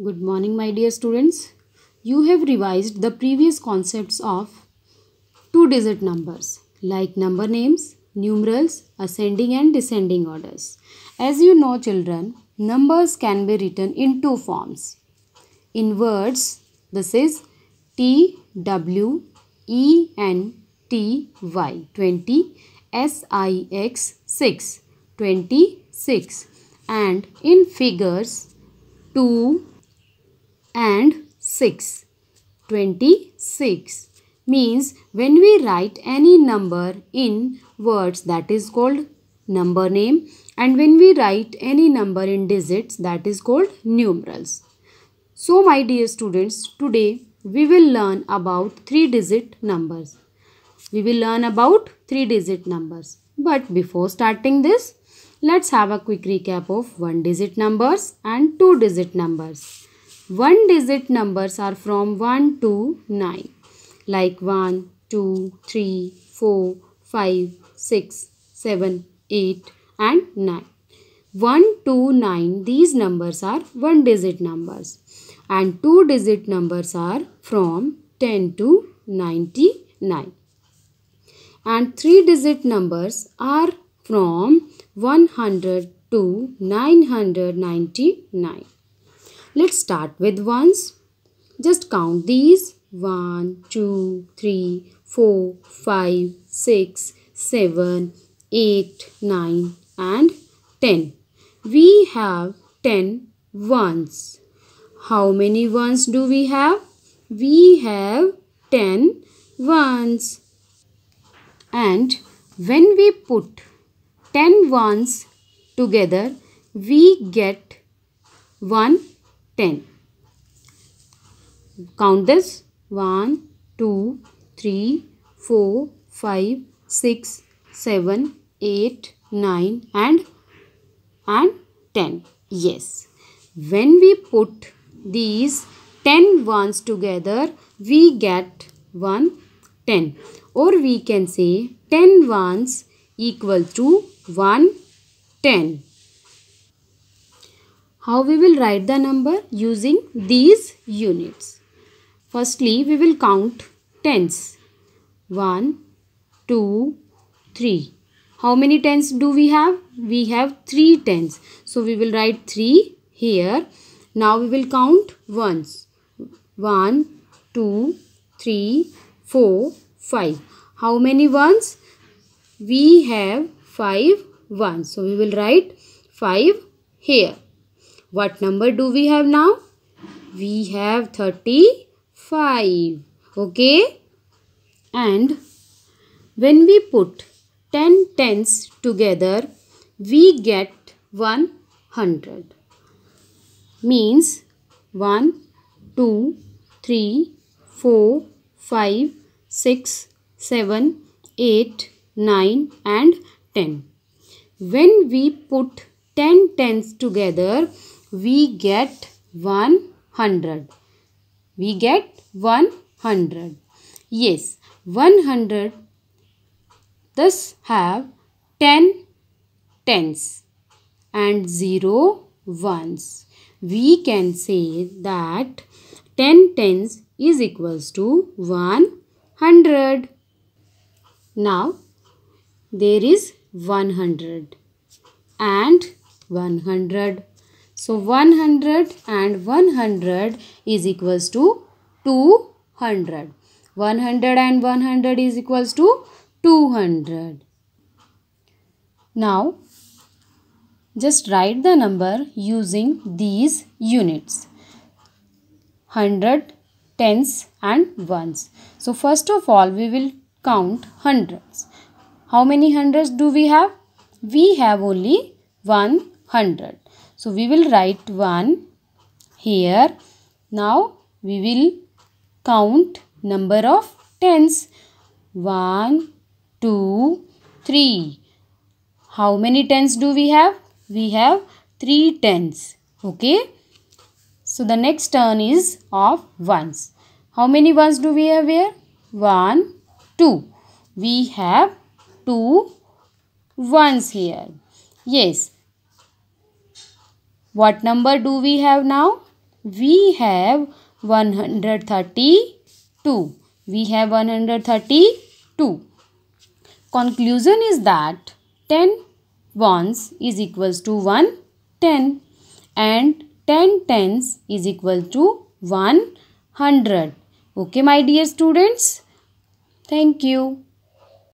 Good morning my dear students. You have revised the previous concepts of two digit numbers like number names, numerals, ascending and descending orders. As you know children, numbers can be written in two forms. In words, this is T, W, E, N, T, Y, 20, S, I, X, 6, 26 and in figures 2, and 6. 26 means when we write any number in words that is called number name and when we write any number in digits that is called numerals. So my dear students today we will learn about 3 digit numbers. We will learn about 3 digit numbers. But before starting this let's have a quick recap of 1 digit numbers and 2 digit numbers one digit numbers are from 1 to 9 like 1 2 3 4 5 6 7 8 and 9 1 to 9 these numbers are one digit numbers and two digit numbers are from 10 to 99 and three digit numbers are from 100 to 999 Let's start with ones. Just count these. 1, 2, 3, 4, 5, 6, 7, 8, 9 and 10. We have 10 ones. How many ones do we have? We have 10 ones. And when we put 10 ones together, we get 1 10. Count this 1, 2, 3, 4, 5, 6, 7, 8, 9 and, and 10. Yes. When we put these 10 ones together, we get 1 10 or we can say 10 ones equal to 1 10. How we will write the number using these units. Firstly, we will count tens. 1, 2, 3. How many tens do we have? We have 3 tens. So, we will write 3 here. Now, we will count ones. 1, 2, 3, 4, 5. How many ones? We have 5 So, we will write 5 here. What number do we have now? We have 35. Okay? And when we put 10 tens together, we get 100. Means 1, 2, 3, 4, 5, 6, 7, 8, 9 and 10. When we put 10 tens together, we get 100. We get 100. Yes, 100 thus have 10 tens and 0 ones. We can say that 10 tens is equals to 100. Now, there is 100 and 100. So 100 and 100 is equals to 200. 100 and 100 is equals to 200. Now just write the number using these units. 100, tens and ones. So first of all we will count hundreds. How many hundreds do we have? We have only 100. So we will write 1 here. Now we will count number of tens. 1, 2, 3. How many tens do we have? We have 3 tens. Okay. So the next turn is of ones. How many ones do we have here? 1, 2. We have 2 ones here. Yes. What number do we have now? We have 132. We have 132. Conclusion is that 10 ones is equals to 1 10 and 10 tens is equal to 100. Okay my dear students. Thank you.